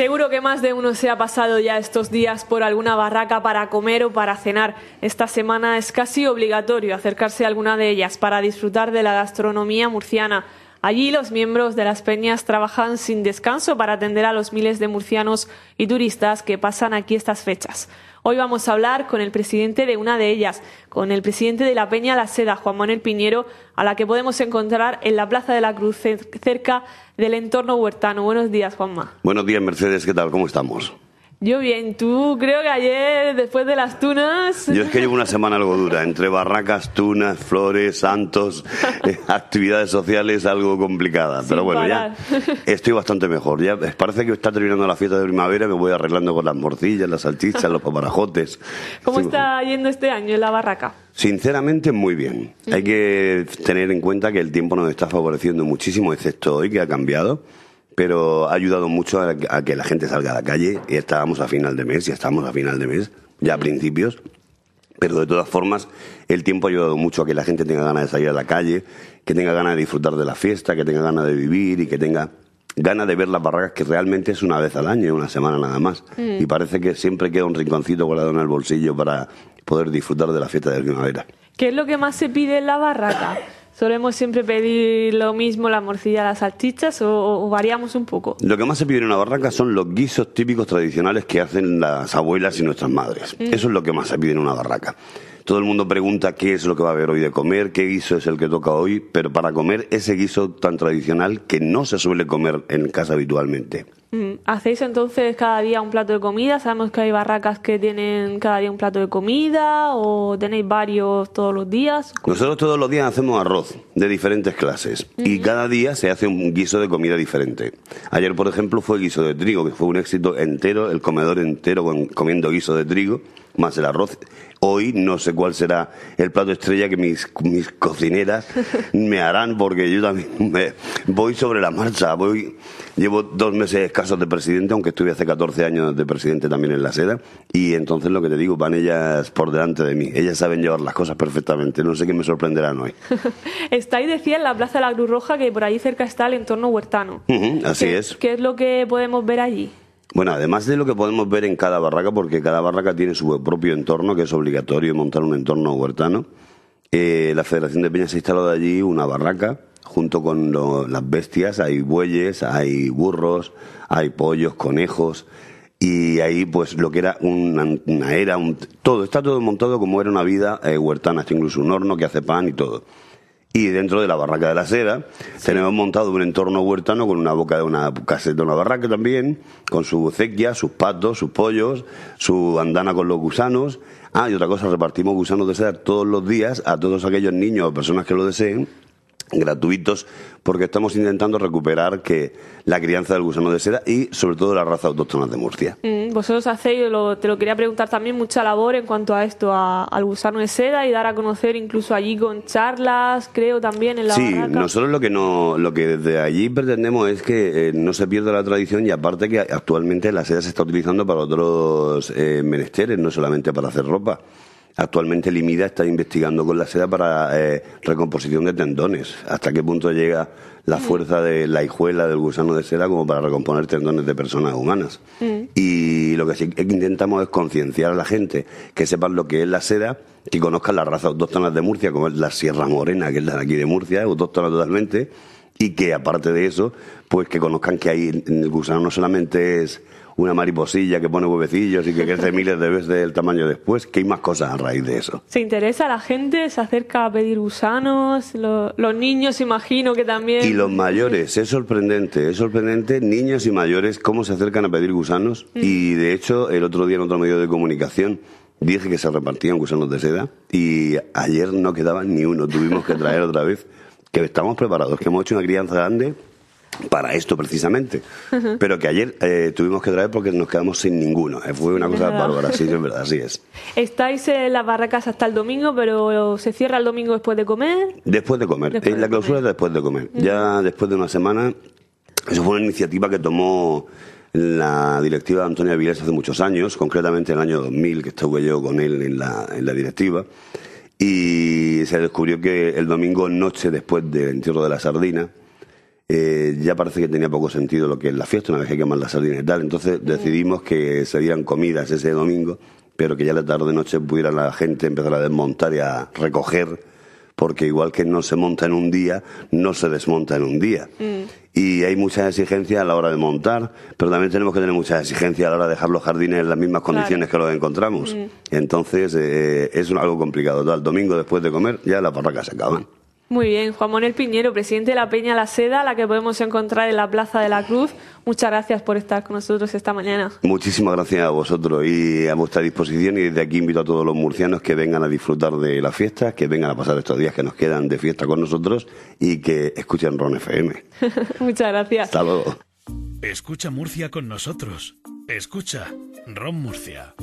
Seguro que más de uno se ha pasado ya estos días por alguna barraca para comer o para cenar. Esta semana es casi obligatorio acercarse a alguna de ellas para disfrutar de la gastronomía murciana. Allí los miembros de las peñas trabajan sin descanso para atender a los miles de murcianos y turistas que pasan aquí estas fechas. Hoy vamos a hablar con el presidente de una de ellas, con el presidente de la Peña La Seda, Juan Manuel Piñero, a la que podemos encontrar en la Plaza de la Cruz, cerca del entorno huertano. Buenos días, Juanma. Buenos días, Mercedes. ¿Qué tal? ¿Cómo estamos? Yo bien, tú creo que ayer, después de las tunas... Yo es que llevo una semana algo dura, entre barracas, tunas, flores, santos, eh, actividades sociales, algo complicada. Pero bueno, ya estoy bastante mejor. Ya eh, parece que está terminando la fiesta de primavera, me voy arreglando con las morcillas, las salchichas, los paparajotes. ¿Cómo está yendo este año en la barraca? Sinceramente, muy bien. Hay que tener en cuenta que el tiempo nos está favoreciendo muchísimo, excepto hoy que ha cambiado pero ha ayudado mucho a, que la gente salga a la calle. Y estábamos a final de mes, ya estamos a final de mes, ya a principios. Pero de todas formas, el tiempo ha ayudado mucho a que la gente tenga ganas de salir a la calle, que tenga ganas de disfrutar de la fiesta, que tenga ganas de vivir y que tenga ganas de ver las barracas, que realmente es una vez al año, una semana nada más. Mm. Y parece que siempre queda un rinconcito guardado en el bolsillo para poder disfrutar de la fiesta de primavera. ¿Qué es lo que más se pide en la barraca? Solemos siempre pedir lo mismo, la morcilla, las salchichas o, variamos un poco. Lo que más se pide en una barraca son los guisos típicos tradicionales que hacen las abuelas y nuestras madres. Mm. Eso es lo que más se pide en una barraca. Todo el mundo pregunta qué es lo que va a haber hoy de comer, qué guiso es el que toca hoy, pero para comer ese guiso tan tradicional que no se suele comer en casa habitualmente. ¿Hacéis entonces cada día un plato de comida? Sabemos que hay barracas que tienen cada día un plato de comida o tenéis varios todos los días. Nosotros todos los días hacemos arroz de diferentes clases y cada día se hace un guiso de comida diferente. Ayer, por ejemplo, fue guiso de trigo, que fue un éxito entero, el comedor entero comiendo guiso de trigo más el arroz. Hoy no sé cuál será el plato estrella que mis, cocineras me harán, porque yo también voy sobre la marcha. Voy, llevo dos meses escasos de presidente, aunque estuve hace 14 años de presidente también en la seda. Y entonces lo que te digo, van ellas por delante de mí. Ellas saben llevar las cosas perfectamente. No sé qué me sorprenderán hoy. está ahí decía, en la Plaza de la Cruz Roja, que por ahí cerca está el entorno huertano. así es. ¿Qué es lo que podemos ver allí? Bueno, además de lo que podemos ver en cada barraca, porque cada barraca tiene su propio entorno, que es obligatorio montar un entorno huertano, eh, la Federación de Peñas ha instalado allí una barraca junto con las bestias. Hay bueyes, hay burros, hay pollos, conejos. Y ahí, pues, lo que era una, era, un, todo, está todo montado como era una vida eh, huertana, hasta incluso un horno que hace pan y todo. Y dentro de la barraca de la acera tenemos montado un entorno huertano con una boca de una caseta, una barraca también, con su cequia, sus patos, sus pollos, su andana con los gusanos. Ah, y otra cosa, repartimos gusanos de seda todos los días a todos aquellos niños o personas que lo deseen gratuitos porque estamos intentando recuperar que la crianza del gusano de seda y sobre todo la raza autóctona de Murcia. Mm, vosotros hacéis, te lo quería preguntar también, mucha labor en cuanto a esto, al gusano de seda y dar a conocer incluso allí con charlas, creo también en la Sí, nosotros lo que lo que desde allí pretendemos es que eh, no se pierda la tradición y aparte que actualmente la seda se está utilizando para otros eh, menesteres, no solamente para hacer ropa. Actualmente Limida está investigando con la seda para eh, recomposición de tendones. ¿Hasta qué punto llega la mm. fuerza de la hijuela del gusano de seda como para recomponer tendones de personas humanas? Mm. Y lo que intentamos es concienciar a la gente, que sepan lo que es la seda, que conozcan las razas autóctonas de Murcia, como es la Sierra Morena, que es la de aquí de Murcia, autóctona totalmente, y que aparte de eso, pues que conozcan que ahí el gusano no solamente es una mariposilla que pone huevecillos y que crece miles de veces del tamaño después. ¿Qué hay más cosas a raíz de eso? Se interesa la gente, se acerca a pedir gusanos, los niños imagino que también... Y los mayores, es sorprendente, es sorprendente, niños y mayores, cómo se acercan a pedir gusanos. Mm. Y de hecho, el otro día en otro medio de comunicación dije que se repartían gusanos de seda y ayer no quedaban ni uno, tuvimos que traer otra vez. Que estamos preparados, que hemos hecho una crianza grande para esto precisamente. Pero que ayer eh, tuvimos que traer porque nos quedamos sin ninguno. ¿eh? Fue una cosa bárbara, sí, es verdad, así es. Estáis en las barracas hasta el domingo, pero se cierra el domingo después de comer. Después de comer. la clausura es después de comer. Ya después de una semana. Eso fue una iniciativa que tomó la directiva de Antonio Avilés hace muchos años, concretamente en el año 2000, que estuve yo con él en la, en la directiva. Y se descubrió que el domingo noche después del entierro de la sardina, eh, ya parece que tenía poco sentido lo que es la fiesta, una vez que queman las sardinas y tal. Entonces decidimos que se dieran comidas ese domingo, pero que ya la tarde noche pudiera la gente empezar a desmontar y a recoger, porque igual que no se monta en un día, no se desmonta en un día. Mm. Y hay muchas exigencias a la hora de montar, pero también tenemos que tener muchas exigencias a la hora de dejar los jardines en las mismas condiciones que los encontramos. Mm. Entonces eh, es algo complicado. El domingo después de comer ya las barracas se acaban. Muy bien, Juan Manuel Piñero, presidente de la Peña La Seda, la que podemos encontrar en la Plaza de la Cruz. Muchas gracias por estar con nosotros esta mañana. Muchísimas gracias a vosotros y a vuestra disposición. Y desde aquí invito a todos los murcianos que vengan a disfrutar de la fiesta, que vengan a pasar estos días que nos quedan de fiesta con nosotros y que escuchen Ron FM. Muchas gracias. Hasta luego. Escucha Murcia con nosotros. Escucha Ron Murcia.